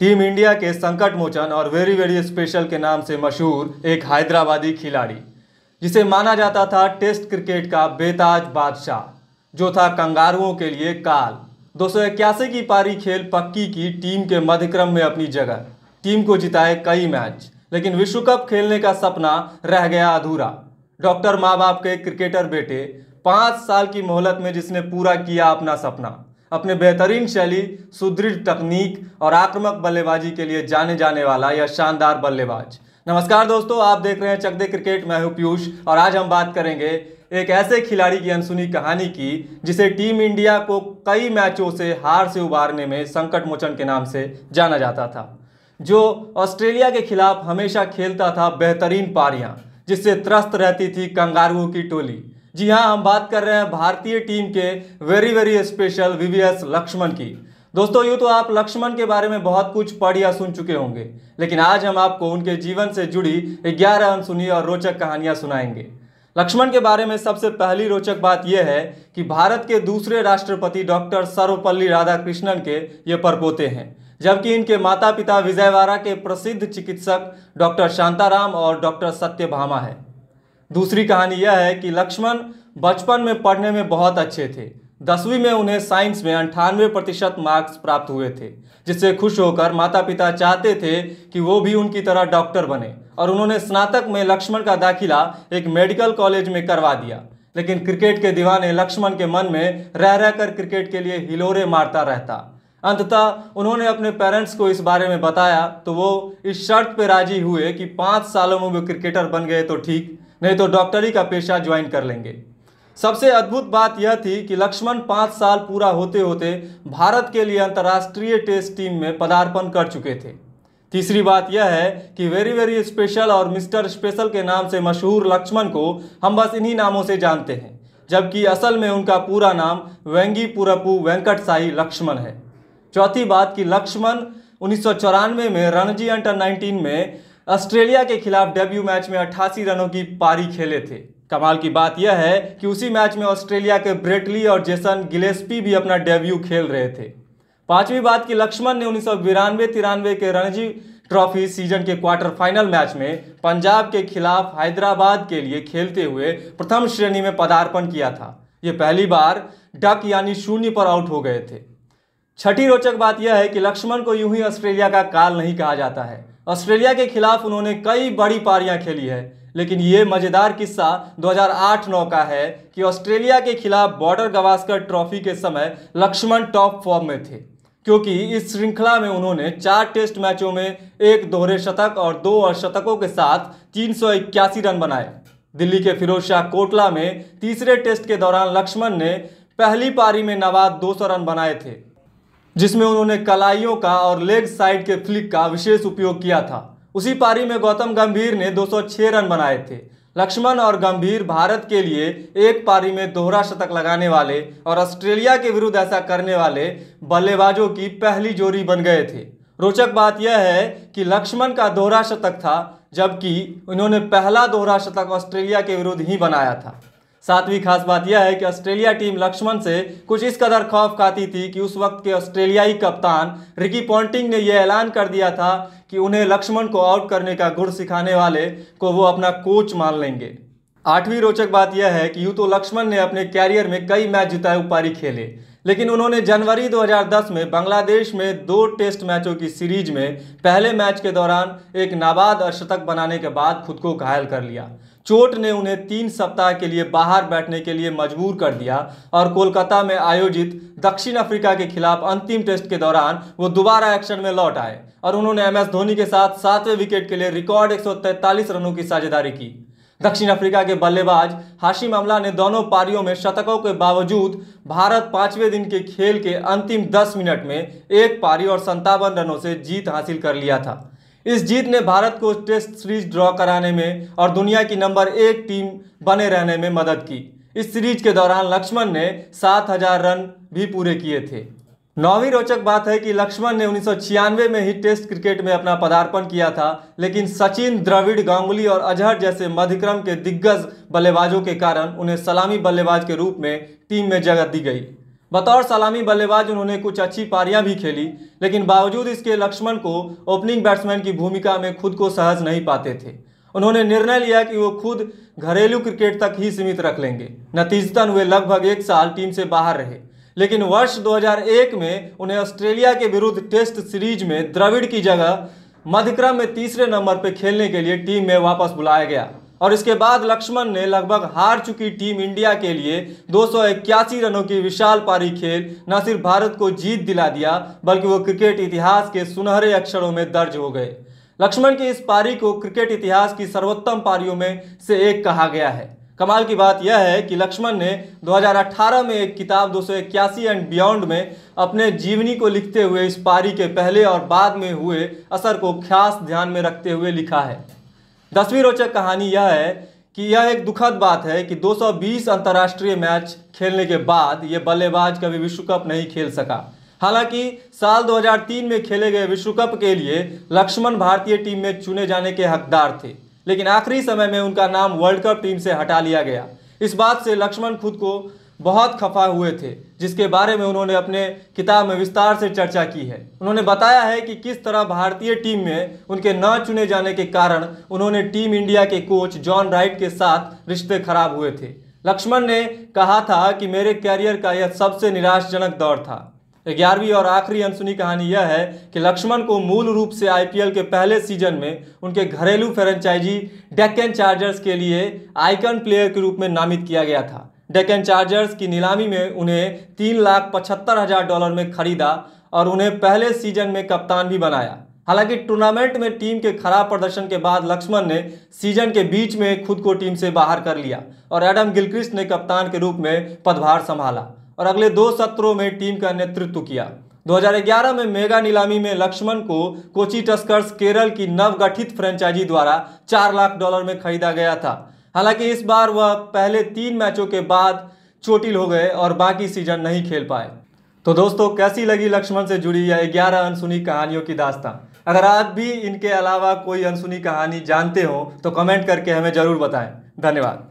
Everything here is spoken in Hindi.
टीम इंडिया के संकट मोचन और वेरी वेरी स्पेशल के नाम से मशहूर एक हैदराबादी खिलाड़ी जिसे माना जाता था टेस्ट क्रिकेट का बेताज बादशाह जो था कंगारुओं के लिए काल दो की पारी खेल पक्की की टीम के मध्यक्रम में अपनी जगह टीम को जिताए कई मैच लेकिन विश्व कप खेलने का सपना रह गया अधूरा डॉक्टर माँ बाप के क्रिकेटर बेटे पाँच साल की मोहलत में जिसने पूरा किया अपना सपना अपने बेहतरीन शैली सुदृढ़ तकनीक और आक्रामक बल्लेबाजी के लिए जाने जाने वाला यह शानदार बल्लेबाज नमस्कार दोस्तों आप देख रहे हैं चकदे क्रिकेट मैं हूं पीयूष और आज हम बात करेंगे एक ऐसे खिलाड़ी की अनसुनी कहानी की जिसे टीम इंडिया को कई मैचों से हार से उबारने में संकट मोचन के नाम से जाना जाता था जो ऑस्ट्रेलिया के खिलाफ हमेशा खेलता था बेहतरीन पारियां जिससे त्रस्त रहती थी कंगारुओं की टोली जी हाँ हम बात कर रहे हैं भारतीय टीम के very very special VVS Laxman की दोस्तों यूँ तो आप लक्ष्मण के बारे में बहुत कुछ पढ़ या सुन चुके होंगे लेकिन आज हम आपको उनके जीवन से जुड़ी ग्यारह अनसुनी और रोचक कहानियाँ सुनाएंगे लक्ष्मण के बारे में सबसे पहली रोचक बात यह है कि भारत के दूसरे राष्ट्रपति डॉक्टर सर्वपल्ली राधाकृष्णन के ये परपोते हैं जबकि इनके माता पिता विजयवाड़ा के प्रसिद्ध चिकित्सक डॉक्टर शांताराम और डॉक्टर सत्यभामा है दूसरी कहानी यह है कि लक्ष्मण बचपन में पढ़ने में बहुत अच्छे थे दसवीं में उन्हें साइंस में अंठानवे प्रतिशत मार्क्स प्राप्त हुए थे जिससे खुश होकर माता पिता चाहते थे कि वो भी उनकी तरह डॉक्टर बने और उन्होंने स्नातक में लक्ष्मण का दाखिला एक मेडिकल कॉलेज में करवा दिया लेकिन क्रिकेट के दीवाने लक्ष्मण के मन में रह रहकर क्रिकेट के लिए हिलोरे मारता रहता अंततः उन्होंने अपने पेरेंट्स को इस बारे में बताया तो वो इस शर्त पर राजी हुए कि पाँच सालों में वो क्रिकेटर बन गए तो ठीक नहीं तो डॉक्टरी का पेशा ज्वाइन कर लेंगे सबसे अद्भुत बात यह थी कि लक्ष्मण पाँच साल पूरा होते होते भारत के लिए अंतर्राष्ट्रीय टेस्ट टीम में पदार्पण कर चुके थे तीसरी बात यह है कि वेरी वेरी स्पेशल और मिस्टर स्पेशल के नाम से मशहूर लक्ष्मण को हम बस इन्हीं नामों से जानते हैं जबकि असल में उनका पूरा नाम वेंगी पुरपू वेंकट साई लक्ष्मण है चौथी बात कि लक्ष्मण उन्नीस में रणजी अंडर 19 में ऑस्ट्रेलिया के खिलाफ डेब्यू मैच में अट्ठासी रनों की पारी खेले थे कमाल की बात यह है कि उसी मैच में ऑस्ट्रेलिया के ब्रेटली और जेसन गिलेस्पी भी अपना डेब्यू खेल रहे थे पांचवी बात की लक्ष्मण ने उन्नीस सौ बिरानवे तिरानवे के रणजी ट्रॉफी सीजन के क्वार्टर फाइनल मैच में पंजाब के खिलाफ हैदराबाद के लिए खेलते हुए प्रथम श्रेणी में पदार्पण किया था ये पहली बार डक यानी शून्य पर आउट हो गए थे छठी रोचक बात यह है कि लक्ष्मण को यूं ही ऑस्ट्रेलिया का काल नहीं कहा जाता है ऑस्ट्रेलिया के खिलाफ उन्होंने कई बड़ी पारियां खेली है लेकिन ये मज़ेदार किस्सा 2008-9 का है कि ऑस्ट्रेलिया के खिलाफ बॉर्डर गवास्कर ट्रॉफी के समय लक्ष्मण टॉप फॉर्म में थे क्योंकि इस श्रृंखला में उन्होंने चार टेस्ट मैचों में एक दोहरे शतक और दो शतकों के साथ तीन रन बनाए दिल्ली के फिरोज शाह कोटला में तीसरे टेस्ट के दौरान लक्ष्मण ने पहली पारी में नवाद 200 रन बनाए थे जिसमें उन्होंने कलाइयों का और लेग साइड के फ्लिक का विशेष उपयोग किया था उसी पारी में गौतम गंभीर ने 206 रन बनाए थे लक्ष्मण और गंभीर भारत के लिए एक पारी में दोहरा शतक लगाने वाले और ऑस्ट्रेलिया के विरुद्ध ऐसा करने वाले बल्लेबाजों की पहली जोड़ी बन गए थे रोचक बात यह है कि लक्ष्मण का दोहरा शतक था जबकि उन्होंने पहला दोहरा शतक ऑस्ट्रेलिया के विरुद्ध ही बनाया था सातवीं खास बात यह है कि ऑस्ट्रेलिया टीम लक्ष्मण से कुछ इस कदर खौफ खाती थी कि उस वक्त के ऑस्ट्रेलियाई कप्तान रिकी पॉन्टिंग ने यह ऐलान कर दिया था कि उन्हें लक्ष्मण को आउट करने का गुड़ सिखाने वाले को वो अपना कोच मान लेंगे आठवीं रोचक बात यह है कि यूँ तो लक्ष्मण ने अपने कैरियर में कई मैच जिताए उपारी खेले लेकिन उन्होंने जनवरी 2010 में बांग्लादेश में दो टेस्ट मैचों की सीरीज में पहले मैच के दौरान एक नाबाद अर्शतक बनाने के बाद खुद को घायल कर लिया चोट ने उन्हें तीन सप्ताह के लिए बाहर बैठने के लिए मजबूर कर दिया और कोलकाता में आयोजित दक्षिण अफ्रीका के खिलाफ अंतिम टेस्ट के दौरान वो दोबारा एक्शन में लौट आए और उन्होंने एम एस धोनी के साथ सातवें विकेट के लिए रिकॉर्ड एक रनों की साझेदारी की दक्षिण अफ्रीका के बल्लेबाज हाशिम अमला ने दोनों पारियों में शतकों के बावजूद भारत पांचवें दिन के खेल के अंतिम 10 मिनट में एक पारी और संतावन रनों से जीत हासिल कर लिया था इस जीत ने भारत को टेस्ट सीरीज ड्रॉ कराने में और दुनिया की नंबर एक टीम बने रहने में मदद की इस सीरीज के दौरान लक्ष्मण ने 7000 रन भी पूरे किए थे नौवीं रोचक बात है कि लक्ष्मण ने उन्नीस में ही टेस्ट क्रिकेट में अपना पदार्पण किया था लेकिन सचिन द्रविड़ गांगुली और अजहर जैसे मध्यक्रम के दिग्गज बल्लेबाजों के कारण उन्हें सलामी बल्लेबाज के रूप में टीम में जगह दी गई बतौर सलामी बल्लेबाज उन्होंने कुछ अच्छी पारियां भी खेली लेकिन बावजूद इसके लक्ष्मण को ओपनिंग बैट्समैन की भूमिका में खुद को सहज नहीं पाते थे उन्होंने निर्णय लिया कि वो खुद घरेलू क्रिकेट तक ही सीमित रख लेंगे नतीजतन वे लगभग एक साल टीम से बाहर रहे लेकिन वर्ष 2001 में उन्हें ऑस्ट्रेलिया के विरुद्ध टेस्ट सीरीज में द्रविड़ की जगह मध्यक्रम में तीसरे नंबर पर खेलने के लिए टीम में वापस बुलाया गया और इसके बाद लक्ष्मण ने लगभग हार चुकी टीम इंडिया के लिए दो रनों की विशाल पारी खेल न सिर्फ भारत को जीत दिला दिया बल्कि वो क्रिकेट इतिहास के सुनहरे अक्षरों में दर्ज हो गए लक्ष्मण की इस पारी को क्रिकेट इतिहास की सर्वोत्तम पारियों में से एक कहा गया है कमाल की बात यह है कि लक्ष्मण ने 2018 में एक किताब दो एंड बियॉन्ड में अपने जीवनी को लिखते हुए इस पारी के पहले और बाद में हुए असर को खास ध्यान में रखते हुए लिखा है दसवीं रोचक कहानी यह है कि यह एक दुखद बात है कि 220 अंतर्राष्ट्रीय मैच खेलने के बाद ये बल्लेबाज कभी विश्व कप नहीं खेल सका हालांकि साल 2003 में खेले गए विश्व कप के लिए लक्ष्मण भारतीय टीम में चुने जाने के हकदार थे लेकिन आखिरी समय में उनका नाम वर्ल्ड कप टीम से हटा लिया गया इस बात से लक्ष्मण खुद को बहुत खफा हुए थे जिसके बारे में उन्होंने अपने किताब में विस्तार से चर्चा की है उन्होंने बताया है कि किस तरह भारतीय टीम में उनके न चुने जाने के कारण उन्होंने टीम इंडिया के कोच जॉन राइट के साथ रिश्ते खराब हुए थे लक्ष्मण ने कहा था कि मेरे कैरियर का यह सबसे निराशजनक दौर था ग्यारहवीं और आखिरी अनसुनी कहानी यह है कि लक्ष्मण को मूल रूप से आईपीएल के पहले सीजन में उनके घरेलू फ्रेंचाइजी डेक्कन चार्जर्स के लिए आइकन प्लेयर के रूप में नामित किया गया था डेकन चार्जर्स की नीलामी में उन्हें तीन लाख पचहत्तर हजार डॉलर में खरीदा और उन्हें पहले सीजन में कप्तान भी बनाया हालांकि टूर्नामेंट में टीम के खराब प्रदर्शन के बाद लक्ष्मण ने सीजन के बीच में खुद को टीम से बाहर कर लिया और एडम गिलक्रिस्ट ने कप्तान के रूप में पदभार संभाला और अगले दो सत्रों में टीम का नेतृत्व किया 2011 में मेगा नीलामी में लक्ष्मण को कोची टस्कर्स केरल की नवगठित फ्रेंचाइजी द्वारा 4 लाख डॉलर में खरीदा गया था हालांकि इस बार वह पहले तीन मैचों के बाद चोटिल हो गए और बाकी सीजन नहीं खेल पाए तो दोस्तों कैसी लगी लक्ष्मण से जुड़ी यह ग्यारह अनसुनी कहानियों की दास्तां अगर आप भी इनके अलावा कोई अनसुनी कहानी जानते हो तो कमेंट करके हमें ज़रूर बताएं धन्यवाद